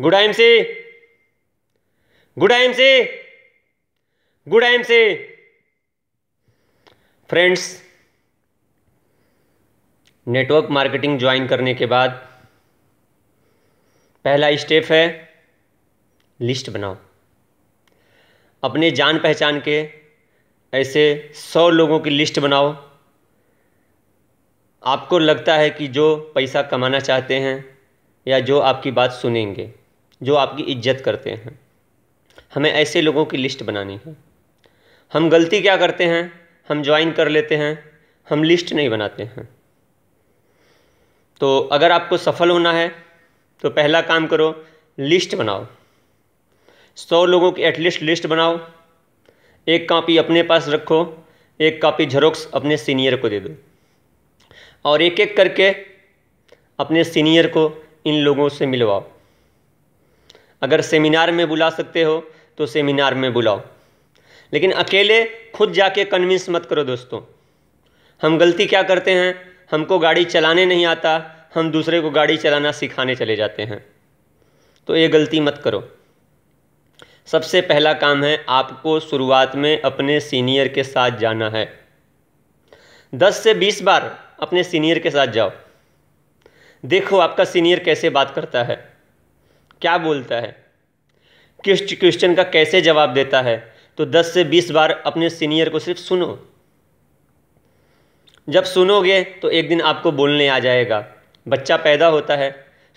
good I M C good I M C good I M C friends network marketing join करने के बाद पहला step है list बनाओ अपने जान पहचान के ऐसे सौ लोगों की लिस्ट बनाओ आपको लगता है कि जो पैसा कमाना चाहते हैं या जो आपकी बात सुनेंगे जो आपकी इज्जत करते हैं हमें ऐसे लोगों की लिस्ट बनानी है हम गलती क्या करते हैं हम ज्वाइन कर लेते हैं हम लिस्ट नहीं बनाते हैं तो अगर आपको सफल होना है तो पहला काम करो लिस्ट बनाओ सौ लोगों की एटलीस्ट लिस्ट बनाओ एक कापी अपने पास रखो एक कापी झरोक्स अपने सीनियर को दे दो और एक एक करके अपने सीनियर को इन लोगों से मिलवाओ अगर सेमिनार में बुला सकते हो तो सेमिनार में बुलाओ लेकिन अकेले खुद जाके कन्विंस मत करो दोस्तों हम गलती क्या करते हैं हमको गाड़ी चलाने नहीं आता हम दूसरे को गाड़ी चलाना सिखाने चले जाते हैं तो ये गलती मत करो सबसे पहला काम है आपको शुरुआत में अपने सीनियर के साथ जाना है दस से बीस बार अपने सीनियर के साथ जाओ देखो आपका सीनियर कैसे बात करता है क्या बोलता है किस क्वेश्चन का कैसे जवाब देता है तो 10 से 20 बार अपने सीनियर को सिर्फ सुनो जब सुनोगे तो एक दिन आपको बोलने आ जाएगा बच्चा पैदा होता है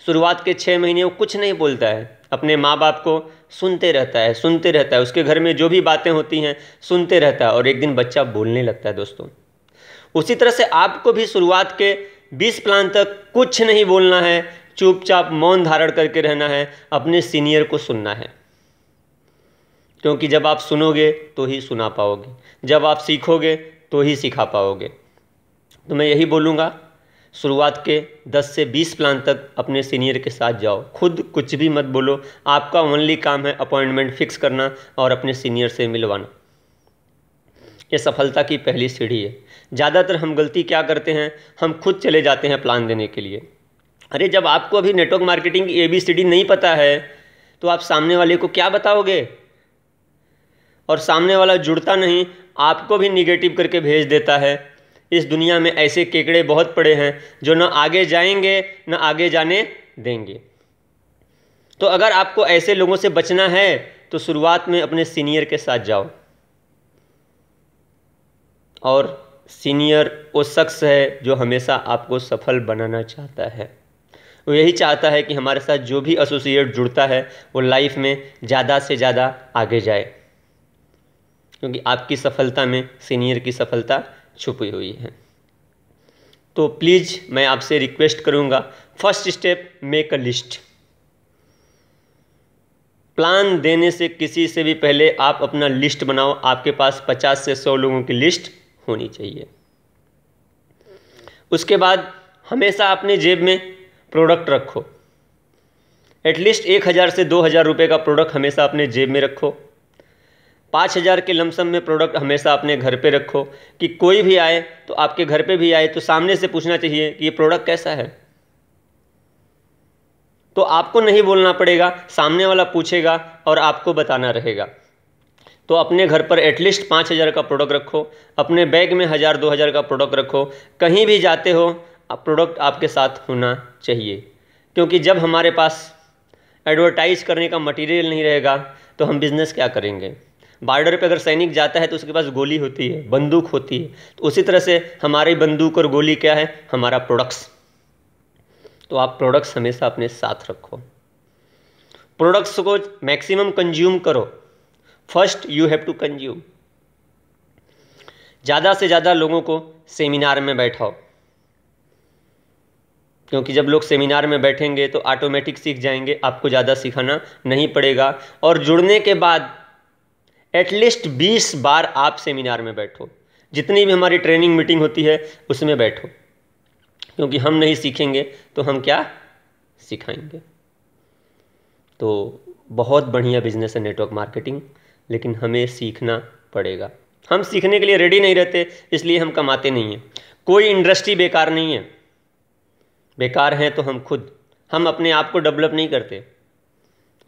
शुरुआत के छः महीने वो कुछ नहीं बोलता है अपने माँ बाप को सुनते रहता है सुनते रहता है उसके घर में जो भी बातें होती हैं सुनते रहता है और एक दिन बच्चा बोलने लगता है दोस्तों उसी तरह से आपको भी शुरुआत के बीस प्लान तक कुछ नहीं बोलना है चुपचाप मौन धारण करके रहना है अपने सीनियर को सुनना है क्योंकि जब आप सुनोगे तो ही सुना पाओगे जब आप सीखोगे तो ही सिखा पाओगे तो मैं यही बोलूँगा शुरुआत के 10 से 20 प्लान तक अपने सीनियर के साथ जाओ खुद कुछ भी मत बोलो आपका ओनली काम है अपॉइंटमेंट फिक्स करना और अपने सीनियर से मिलवाना ये सफलता की पहली सीढ़ी है ज़्यादातर हम गलती क्या करते हैं हम खुद चले जाते हैं प्लान देने के लिए अरे जब आपको अभी network marketing A B C D नहीं पता है तो आप सामने वाले को क्या बताओगे और सामने वाला जुड़ता नहीं आपको भी निगेटिव करके भेज देता है इस दुनिया में ऐसे केकड़े बहुत पड़े हैं जो ना आगे जाएंगे ना आगे जाने देंगे तो अगर आपको ऐसे लोगों से बचना है तो शुरुआत में अपने सीनियर के साथ जाओ और सीनियर वो शख्स है जो हमेशा आपको सफल बनाना चाहता है वो यही चाहता है कि हमारे साथ जो भी एसोसिएट जुड़ता है वो लाइफ में ज़्यादा से ज़्यादा आगे जाए क्योंकि आपकी सफलता में सीनियर की सफलता छुपी हुई है तो प्लीज़ मैं आपसे रिक्वेस्ट करूँगा first step make a list plan देने से किसी से भी पहले आप अपना लिस्ट बनाओ आपके पास 50 से 100 लोगों की लिस्ट होनी चाहिए उसके बाद हमेशा अपने जेब में प्रोडक्ट रखो एटलीस्ट एक हज़ार से दो हज़ार रुपये का प्रोडक्ट हमेशा अपने जेब में रखो पाँच हज़ार के लमसम में प्रोडक्ट हमेशा अपने घर पे रखो कि कोई भी आए तो आपके घर पे भी आए तो सामने से पूछना चाहिए कि ये प्रोडक्ट कैसा है तो आपको नहीं बोलना पड़ेगा सामने वाला पूछेगा और आपको बताना रहेगा तो अपने घर पर एटलीस्ट पाँच हज़ार का प्रोडक्ट रखो अपने बैग में हज़ार दो हज़ार का प्रोडक्ट रखो कहीं भी जाते हो प्रोडक्ट आपके साथ होना चाहिए क्योंकि जब हमारे पास एडवर्टाइज करने का मटेरियल नहीं रहेगा तो हम बिज़नेस क्या करेंगे बॉर्डर पे अगर सैनिक जाता है तो उसके पास गोली होती है बंदूक होती है तो उसी तरह से हमारी बंदूक और गोली क्या है हमारा प्रोडक्ट्स तो आप प्रोडक्ट्स हमेशा अपने साथ रखो प्रोडक्ट्स को मैक्सिमम कंज्यूम करो first you have to consume ज़्यादा से ज़्यादा लोगों को सेमिनार में बैठाओ क्योंकि जब लोग सेमिनार में बैठेंगे तो ऑटोमेटिक सीख जाएंगे आपको ज़्यादा सिखाना नहीं पड़ेगा और जुड़ने के बाद एटलीस्ट 20 बार आप सेमिनार में बैठो जितनी भी हमारी ट्रेनिंग मीटिंग होती है उसमें बैठो क्योंकि हम नहीं सीखेंगे तो हम क्या सिखाएंगे तो बहुत बढ़िया बिजनेस है नेटवर्क मार्केटिंग लेकिन हमें सीखना पड़ेगा हम सीखने के लिए रेडी नहीं रहते इसलिए हम कमाते नहीं हैं कोई इंडस्ट्री बेकार नहीं है बेकार हैं तो हम खुद हम अपने आप को डेवलप नहीं करते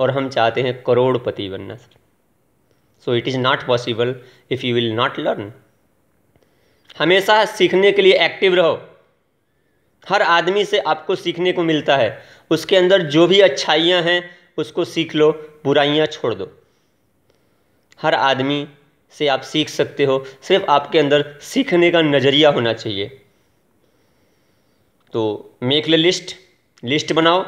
और हम चाहते हैं करोड़पति बनना sir so it is not possible if you will not learn हमेशा सीखने के लिए एक्टिव रहो हर आदमी से आपको सीखने को मिलता है उसके अंदर जो भी अच्छाइयाँ हैं उसको सीख लो बुराइयाँ छोड़ दो हर आदमी से आप सीख सकते हो सिर्फ आपके अंदर सीखने का नज़रिया होना चाहिए तो मेक ले लिस्ट लिस्ट बनाओ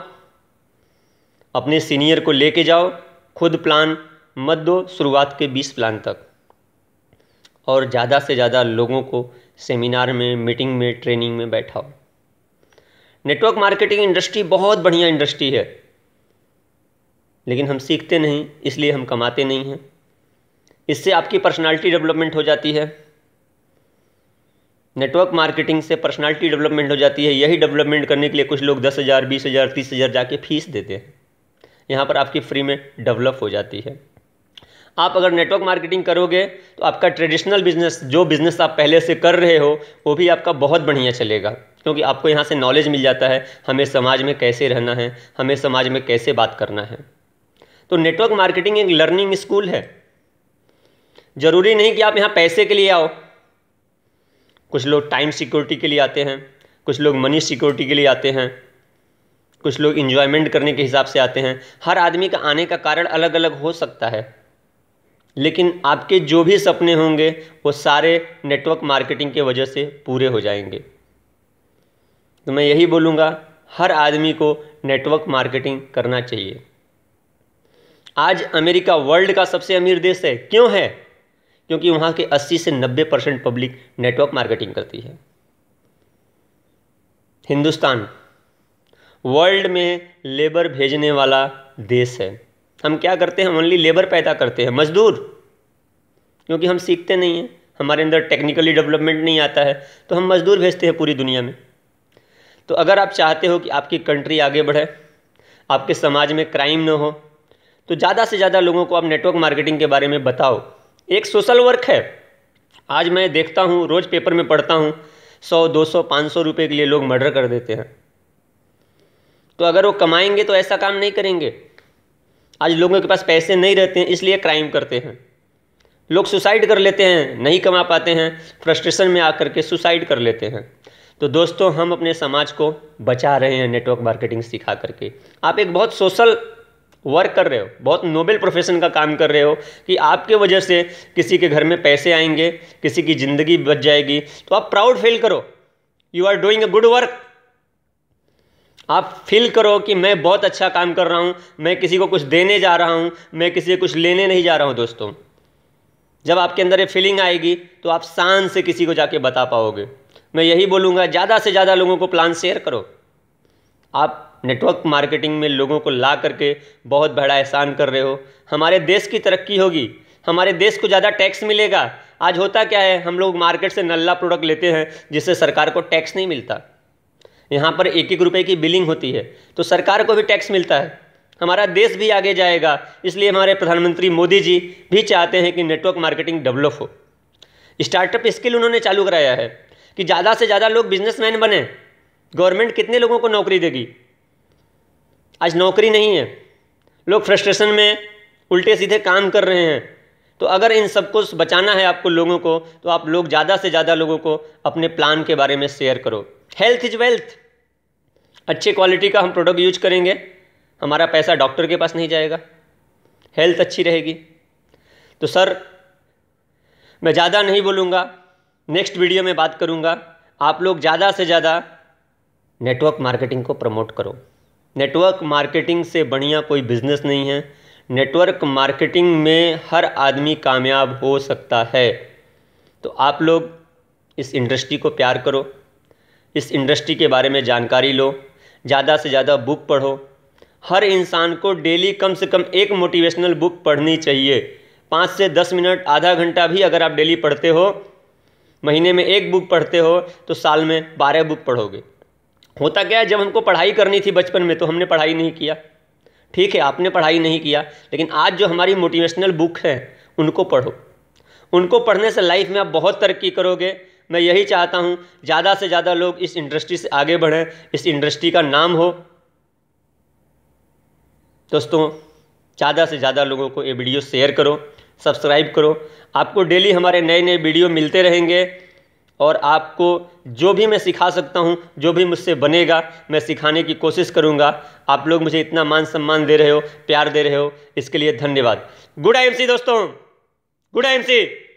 अपने सीनियर को लेके जाओ खुद प्लान मत दो शुरुआत के 20 प्लान तक और ज़्यादा से ज़्यादा लोगों को सेमिनार में मीटिंग में ट्रेनिंग में बैठाओ नेटवर्क मार्केटिंग इंडस्ट्री बहुत बढ़िया इंडस्ट्री है लेकिन हम सीखते नहीं इसलिए हम कमाते नहीं हैं इससे आपकी पर्सनालिटी डेवलपमेंट हो जाती है नेटवर्क मार्केटिंग से पर्सनालिटी डेवलपमेंट हो जाती है यही डेवलपमेंट करने के लिए कुछ लोग दस हज़ार बीस हज़ार तीस हज़ार जाके फीस देते हैं यहाँ पर आपकी फ्री में डेवलप हो जाती है आप अगर नेटवर्क मार्केटिंग करोगे तो आपका ट्रेडिशनल बिजनेस जो बिज़नेस आप पहले से कर रहे हो वो भी आपका बहुत बढ़िया चलेगा क्योंकि आपको यहाँ से नॉलेज मिल जाता है हमें समाज में कैसे रहना है हमें समाज में कैसे बात करना है तो नेटवर्क मार्केटिंग एक लर्निंग स्कूल है ज़रूरी नहीं कि आप यहाँ पैसे के लिए आओ कुछ लोग टाइम सिक्योरिटी के लिए आते हैं कुछ लोग मनी सिक्योरिटी के लिए आते हैं कुछ लोग इन्जॉयमेंट करने के हिसाब से आते हैं हर आदमी का आने का कारण अलग अलग हो सकता है लेकिन आपके जो भी सपने होंगे वो सारे नेटवर्क मार्केटिंग के वजह से पूरे हो जाएंगे तो मैं यही बोलूँगा हर आदमी को नेटवर्क मार्केटिंग करना चाहिए आज अमेरिका वर्ल्ड का सबसे अमीर देश है क्यों है क्योंकि वहाँ के 80 से 90 परसेंट पब्लिक नेटवर्क मार्केटिंग करती है हिंदुस्तान वर्ल्ड में लेबर भेजने वाला देश है हम क्या करते हैं ओनली लेबर पैदा करते हैं मजदूर क्योंकि हम सीखते नहीं हैं हमारे अंदर टेक्निकली डेवलपमेंट नहीं आता है तो हम मजदूर भेजते हैं पूरी दुनिया में तो अगर आप चाहते हो कि आपकी कंट्री आगे बढ़े आपके समाज में क्राइम ना हो तो ज़्यादा से ज़्यादा लोगों को आप नेटवर्क मार्केटिंग के बारे में बताओ एक सोशल वर्क है आज मैं देखता हूँ रोज़ पेपर में पढ़ता हूँ सौ दो सौ पाँच सौ रुपये के लिए लोग मर्डर कर देते हैं तो अगर वो कमाएंगे तो ऐसा काम नहीं करेंगे आज लोगों के पास पैसे नहीं रहते हैं इसलिए क्राइम करते हैं लोग सुसाइड कर लेते हैं नहीं कमा पाते हैं फ्रस्ट्रेशन में आकर के सुसाइड कर लेते हैं तो दोस्तों हम अपने समाज को बचा रहे हैं नेटवर्क मार्केटिंग सिखा करके आप एक बहुत सोशल वर्क कर रहे हो बहुत नोबेल प्रोफेशन का काम कर रहे हो कि आपके वजह से किसी के घर में पैसे आएंगे किसी की ज़िंदगी बच जाएगी तो आप प्राउड फील करो you are doing a good work आप फील करो कि मैं बहुत अच्छा काम कर रहा हूँ मैं किसी को कुछ देने जा रहा हूँ मैं किसी को कुछ लेने नहीं जा रहा हूँ दोस्तों जब आपके अंदर ये फीलिंग आएगी तो आप शान से किसी को जाके बता पाओगे मैं यही बोलूँगा ज़्यादा से ज़्यादा लोगों को प्लान शेयर करो आप नेटवर्क मार्केटिंग में लोगों को ला करके बहुत बड़ा एहसान कर रहे हो हमारे देश की तरक्की होगी हमारे देश को ज़्यादा टैक्स मिलेगा आज होता क्या है हम लोग मार्केट से नल्ला प्रोडक्ट लेते हैं जिससे सरकार को टैक्स नहीं मिलता यहाँ पर एक एक रुपये की बिलिंग होती है तो सरकार को भी टैक्स मिलता है हमारा देश भी आगे जाएगा इसलिए हमारे प्रधानमंत्री मोदी जी भी चाहते हैं कि नेटवर्क मार्केटिंग डेवलप हो स्टार्टअप स्किल उन्होंने चालू कराया है कि ज़्यादा से ज़्यादा लोग बिजनेसमैन बने गवर्नमेंट कितने लोगों को नौकरी देगी आज नौकरी नहीं है लोग फ्रस्ट्रेशन में उल्टे सीधे काम कर रहे हैं तो अगर इन सब कुछ बचाना है आपको लोगों को तो आप लोग ज़्यादा से ज़्यादा लोगों को अपने प्लान के बारे में शेयर करो हेल्थ इज वेल्थ अच्छे क्वालिटी का हम प्रोडक्ट यूज करेंगे हमारा पैसा डॉक्टर के पास नहीं जाएगा हेल्थ अच्छी रहेगी तो सर मैं ज़्यादा नहीं बोलूँगा नेक्स्ट वीडियो में बात करूँगा आप लोग ज़्यादा से ज़्यादा नेटवर्क मार्केटिंग को प्रमोट करो नेटवर्क मार्केटिंग से बढ़िया कोई बिज़नेस नहीं है नेटवर्क मार्केटिंग में हर आदमी कामयाब हो सकता है तो आप लोग इस इंडस्ट्री को प्यार करो इस इंडस्ट्री के बारे में जानकारी लो ज़्यादा से ज़्यादा बुक पढ़ो हर इंसान को डेली कम से कम एक मोटिवेशनल बुक पढ़नी चाहिए पाँच से दस मिनट आधा घंटा भी अगर आप डेली पढ़ते हो महीने में एक बुक पढ़ते हो तो साल में बारह बुक पढ़ोगे होता क्या है जब हमको पढ़ाई करनी थी बचपन में तो हमने पढ़ाई नहीं किया ठीक है आपने पढ़ाई नहीं किया लेकिन आज जो हमारी मोटिवेशनल बुक हैं उनको पढ़ो उनको पढ़ने से लाइफ में आप बहुत तरक्की करोगे मैं यही चाहता हूँ ज़्यादा से ज़्यादा लोग इस इंडस्ट्री से आगे बढ़ें इस इंडस्ट्री का नाम हो दोस्तों ज़्यादा से ज़्यादा लोगों को ये वीडियो शेयर करो सब्सक्राइब करो आपको डेली हमारे नए नए वीडियो मिलते रहेंगे और आपको जो भी मैं सिखा सकता हूँ जो भी मुझसे बनेगा मैं सिखाने की कोशिश करूँगा आप लोग मुझे इतना मान सम्मान दे रहे हो प्यार दे रहे हो इसके लिए धन्यवाद गुड आई दोस्तों गुड आई